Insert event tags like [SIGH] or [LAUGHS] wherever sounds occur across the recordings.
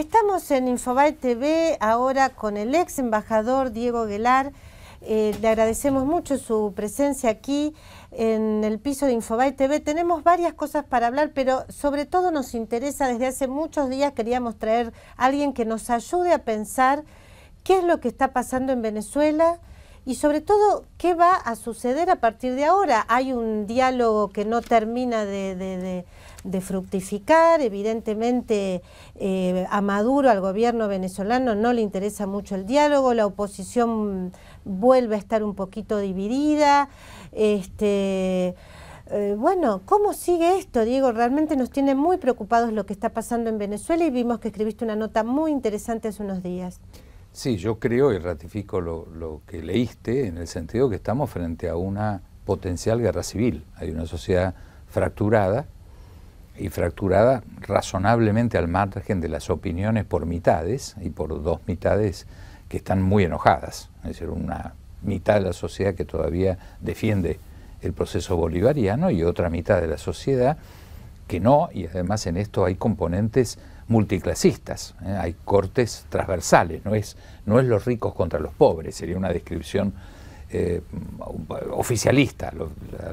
Estamos en Infobae TV ahora con el ex embajador Diego Guelar. Eh, le agradecemos mucho su presencia aquí en el piso de Infobae TV. Tenemos varias cosas para hablar, pero sobre todo nos interesa, desde hace muchos días queríamos traer a alguien que nos ayude a pensar qué es lo que está pasando en Venezuela, y sobre todo, ¿qué va a suceder a partir de ahora? Hay un diálogo que no termina de, fructificar, evidentemente eh, a Maduro, al gobierno venezolano, no le interesa mucho el diálogo, la oposición vuelve a estar un poquito dividida, este, eh, bueno, ¿cómo sigue esto, Diego? Realmente nos tiene muy preocupados lo que está pasando en Venezuela y vimos que escribiste una nota muy interesante hace unos días. Sí, yo creo y ratifico lo, que leíste en el sentido que estamos frente a una potencial guerra civil. Hay una sociedad fracturada y fracturada razonablemente al margen de las opiniones por mitades y por dos mitades que están muy enojadas, es decir, una mitad de la sociedad que todavía defiende el proceso bolivariano y otra mitad de la sociedad que no, y además en esto hay componentes multiclasistas, ¿eh? hay cortes transversales, no es, no es los ricos contra los pobres, sería una descripción eh, oficialista,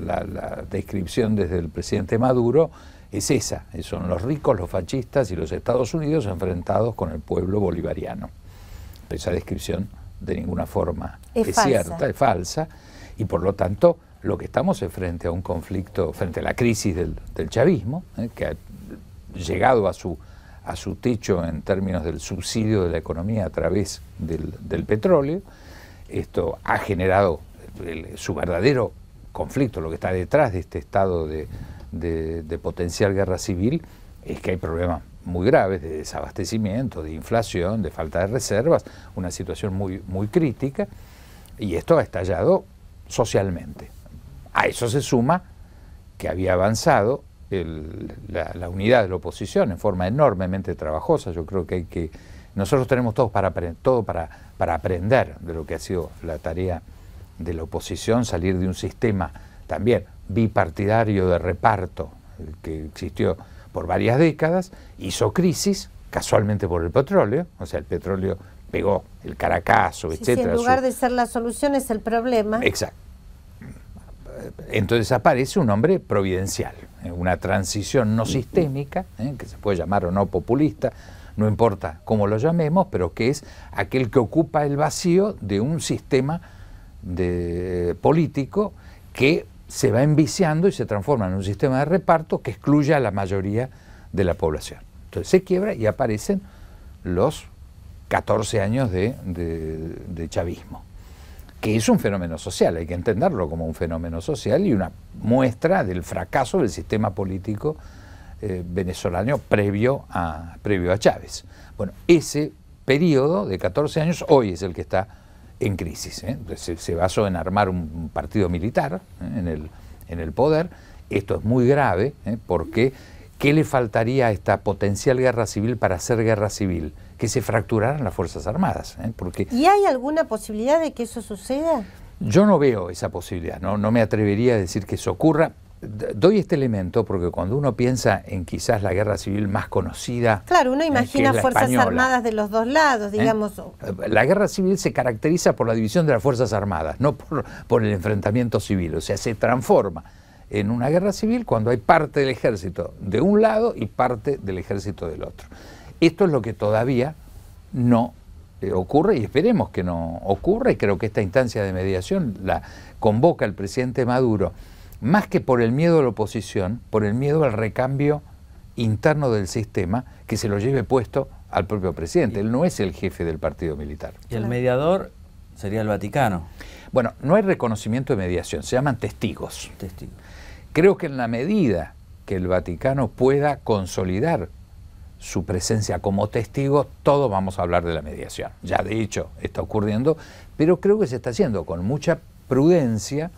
la, descripción desde el presidente Maduro es esa, son los ricos, los fascistas y los Estados Unidos enfrentados con el pueblo bolivariano. Esa descripción de ninguna forma es, cierta, es falsa, y por lo tanto lo que estamos es frente a un conflicto, frente a la crisis del, chavismo, ¿eh? que ha llegado a su a su techo en términos del subsidio de la economía a través del, petróleo. Esto ha generado su verdadero conflicto, lo que está detrás de este estado de, potencial guerra civil, es que hay problemas muy graves de desabastecimiento, de inflación, de falta de reservas, una situación muy, muy crítica, y esto ha estallado socialmente. A eso se suma que había avanzado la, unidad de la oposición en forma enormemente trabajosa. Yo creo que hay que. Nosotros tenemos todos para, todo para, para aprender de lo que ha sido la tarea de la oposición, salir de un sistema también bipartidario de reparto eh, que existió por varias décadas, hizo crisis, casualmente por el petróleo, o sea, el petróleo pegó el caracazo, etcétera. en lugar de ser la solución es el problema. Exacto entonces aparece un hombre providencial, eh, una transición no sistémica, eh, que se puede llamar o no populista, no importa cómo lo llamemos, pero que es aquel que ocupa el vacío de un sistema de, eh, político que se va enviciando y se transforma en un sistema de reparto que excluye a la mayoría de la población. Entonces se quiebra y aparecen los 14 años de chavismo que es un fenómeno social, hay que entenderlo como un fenómeno social y una muestra del fracaso del sistema político eh, venezolano previo a, previo a Chávez. Bueno, ese periodo de 14 años hoy es el que está en crisis. ¿eh? Se, basó en armar un partido militar ¿eh? en, el, en el poder. Esto es muy grave porque ¿Qué le faltaría a esta potencial guerra civil para hacer guerra civil? Que se fracturaran las Fuerzas Armadas. ¿eh? Porque ¿Y hay alguna posibilidad de que eso suceda? Yo no veo esa posibilidad, no, no me atrevería a decir que eso ocurra. Doy este elemento porque cuando uno piensa en quizás la guerra civil más conocida. Claro, uno eh, imagina fuerzas armadas de los dos lados, ¿eh? digamos. La guerra civil se caracteriza por la división de las fuerzas armadas, no por el enfrentamiento civil, o sea, se transforma en una guerra civil cuando hay parte del ejército de un lado y parte del ejército del otro. Esto es lo que todavía no eh, ocurre y esperemos que no ocurra y creo que esta instancia de mediación la convoca el presidente Maduro más que por el miedo a la oposición, por el miedo al recambio interno del sistema que se lo lleve puesto al propio presidente. Él no es el jefe del partido militar. ¿Y el mediador sería el Vaticano? Bueno, no hay reconocimiento de mediación, se llaman testigos. Testigos. Creo que en la medida que el Vaticano pueda consolidar su presencia como testigo, todos vamos a hablar de la mediación. Ya de hecho está ocurriendo, pero creo que se está haciendo con mucha prudencia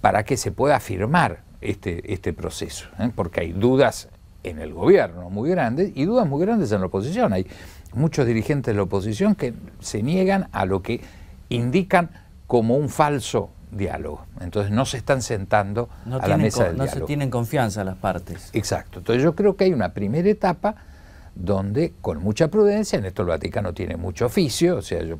para que se pueda afirmar este, este proceso, ¿eh? porque hay dudas en el gobierno muy grandes y dudas muy grandes en la oposición. Hay muchos dirigentes de la oposición que se niegan a lo que indican como un falso diálogo. Entonces no se están sentando a la mesa del no diálogo. No se tienen confianza las partes. Exacto. Entonces yo creo que hay una primera etapa donde con mucha prudencia, en esto el Vaticano tiene mucho oficio, o sea, yo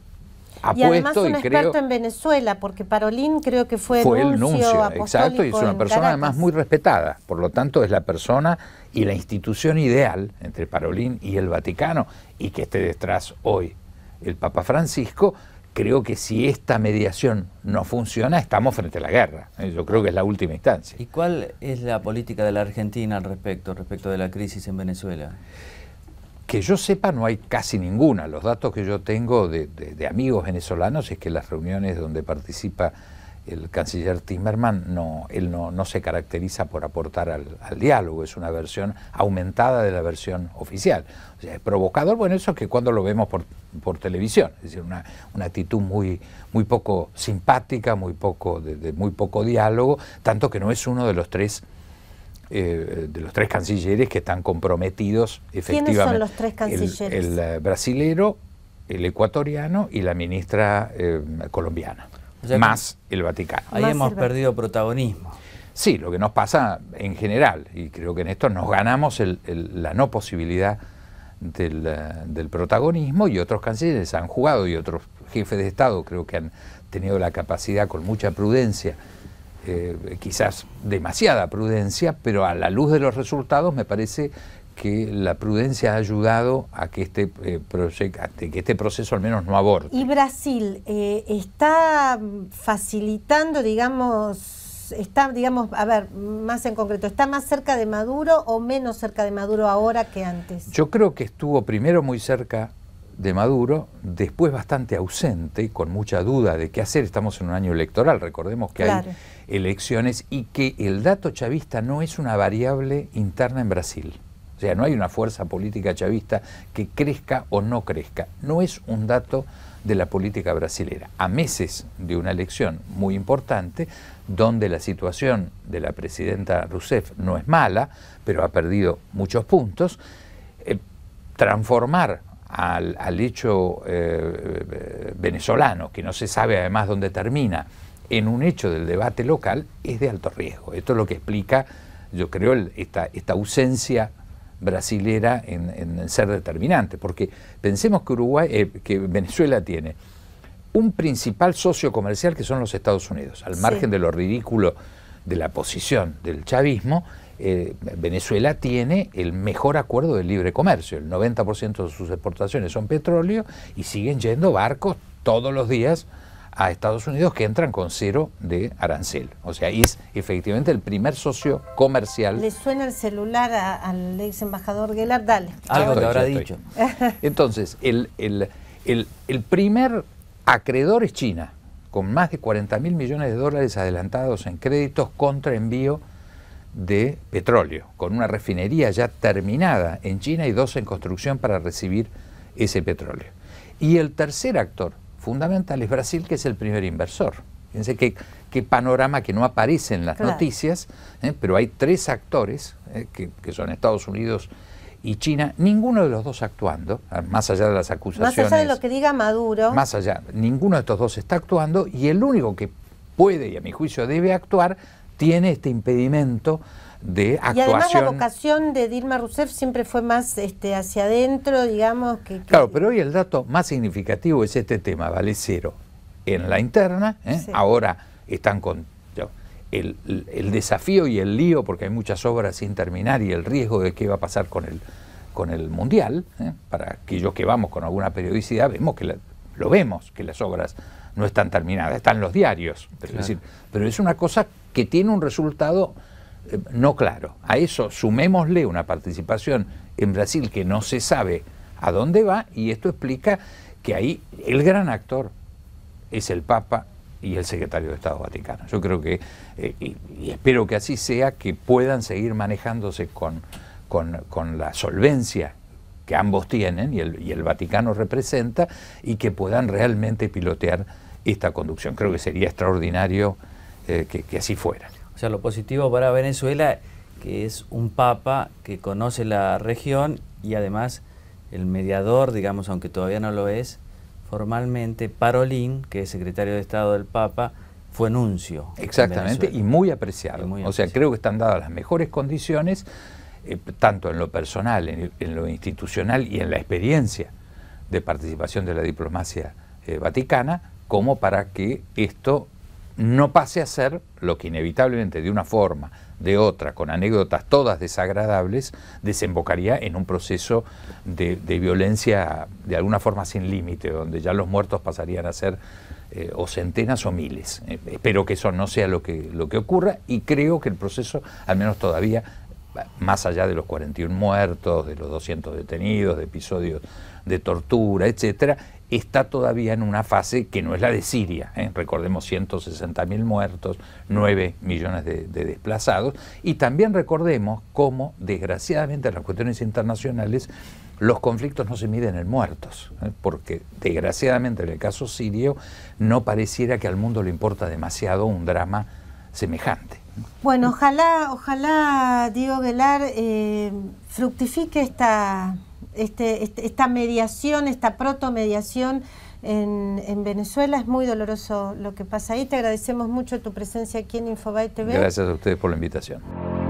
apuesto y además un experto en Venezuela, porque Parolín creo que fue, fue el nuncio, exacto, y es una persona además muy respetada, por lo tanto es la persona y la institución ideal entre Parolín y el Vaticano, y que esté detrás hoy el Papa Francisco, creo que si esta mediación no funciona, estamos frente a la guerra. ¿eh? Yo creo que es la última instancia. ¿Y cuál es la política de la Argentina al respecto, respecto de la crisis en Venezuela? Que yo sepa, no hay casi ninguna. Los datos que yo tengo de, amigos venezolanos es que las reuniones donde participa el canciller Timmerman no, él no, se caracteriza por aportar al, diálogo, es una versión aumentada de la versión oficial. O sea, es provocador, bueno, eso es que cuando lo vemos por, televisión, es decir, una, actitud muy, muy poco simpática, muy poco, de, muy poco diálogo, tanto que no es uno de los tres eh, de los tres cancilleres que están comprometidos efectivamente. ¿Quiénes son los tres cancilleres? El, brasilero, el ecuatoriano y la ministra eh, colombiana más el Vaticano. Ahí hemos perdido protagonismo. Sí, lo que nos pasa en general, y creo que en esto nos ganamos la no posibilidad eh, del, protagonismo y otros cancilleres han jugado y otros jefes de Estado creo que han tenido la capacidad con mucha prudencia, eh, quizás demasiada prudencia, pero a la luz de los resultados me parece que la prudencia ha ayudado a que este, eh, proyecto, que este proceso al menos no aborde. ¿Y Brasil eh, está facilitando, digamos, está, digamos, a ver, más en concreto, ¿está más cerca de Maduro o menos cerca de Maduro ahora que antes? Yo creo que estuvo primero muy cerca de Maduro, después bastante ausente, con mucha duda de qué hacer, estamos en un año electoral, recordemos que hay elecciones y que el dato chavista no es una variable interna en Brasil. O sea, no hay una fuerza política chavista que crezca o no crezca. No es un dato de la política brasilera. A meses de una elección muy importante, donde la situación de la presidenta Rousseff no es mala, pero ha perdido muchos puntos, eh, transformar al, hecho eh, venezolano, que no se sabe además dónde termina, en un hecho del debate local es de alto riesgo. Esto es lo que explica, yo creo, esta, esta ausencia brasilera en, ser determinante, porque pensemos que, Uruguay, eh, que Venezuela tiene un principal socio comercial que son los Estados Unidos, al margen de lo ridículo de la posición del chavismo, eh, Venezuela tiene el mejor acuerdo de libre comercio. El 90% de sus exportaciones son petróleo y siguen yendo barcos todos los días a Estados Unidos que entran con cero de arancel. O sea, es efectivamente el primer socio comercial. Le suena el celular al ex embajador Guelar, dale. Algo te habrá dicho. [LAUGHS] [LAUGHS] Entonces, el, el, el, primer acreedor es China, con más de 40 mil millones de dólares adelantados en créditos contra envío de petróleo, con una refinería ya terminada en China y dos en construcción para recibir ese petróleo. Y el tercer actor fundamental es Brasil, que es el primer inversor. Fíjense qué, qué panorama que no aparece en las noticias, ¿eh? pero hay tres actores, ¿eh? que, que, son Estados Unidos y China, ninguno de los dos actuando, ah, más allá de las acusaciones. Más allá de lo que diga Maduro. Más allá, ninguno de estos dos está actuando y el único que puede y a mi juicio debe actuar tiene este impedimento de actuación. Y además la vocación de Dilma Rousseff siempre fue más este, hacia adentro, digamos. Que, Claro, pero hoy el dato más significativo es este tema, vale cero. En la interna, ¿eh? ahora están con el, desafío y el lío, porque hay muchas obras sin terminar y el riesgo de qué va a pasar con el, con el Mundial, ¿eh? para aquellos que vamos con alguna periodicidad, vemos que lo vemos, que las obras no están terminadas, están los diarios. es decir, pero es una cosa que tiene un resultado eh, no claro. A eso sumémosle una participación en Brasil que no se sabe a dónde va y esto explica que ahí el gran actor es el Papa y el secretario de Estado Vaticano. Yo creo que, eh, y, espero que así sea, que puedan seguir manejándose con, la solvencia que ambos tienen y el, Vaticano representa y que puedan realmente pilotear esta conducción. Creo que sería extraordinario eh, que, que así fuera. O sea, lo positivo para Venezuela, que es un papa que conoce la región y además el mediador, digamos, aunque todavía no lo es, formalmente, Parolín, que es secretario de Estado del Papa, fue nuncio. Exactamente, y muy apreciado. o sea, creo que están dadas las mejores condiciones, eh, tanto en lo personal, en, lo institucional y en la experiencia de participación de la diplomacia eh, vaticana, como para que esto no pase a ser lo que inevitablemente de una forma, de otra, con anécdotas todas desagradables, desembocaría en un proceso de, violencia de alguna forma sin límite, donde ya los muertos pasarían a ser eh, o centenas o miles. Eh, espero que eso no sea lo que, lo que ocurra y creo que el proceso, al menos todavía, más allá de los 41 muertos, de los 200 detenidos, de episodios de tortura, etcétera, está todavía en una fase que no es la de Siria. ¿eh? Recordemos 160.000 muertos, 9 millones de, desplazados. Y también recordemos cómo, desgraciadamente, en las cuestiones internacionales, los conflictos no se miden en muertos, ¿eh? porque desgraciadamente en el caso sirio no pareciera que al mundo le importa demasiado un drama semejante. Bueno, ojalá, ojalá Diego Velar eh, fructifique esta este, este, esta mediación, esta proto-mediación en Venezuela. Es muy doloroso lo que pasa ahí. Te agradecemos mucho tu presencia aquí en Infobay TV. Gracias a ustedes por la invitación.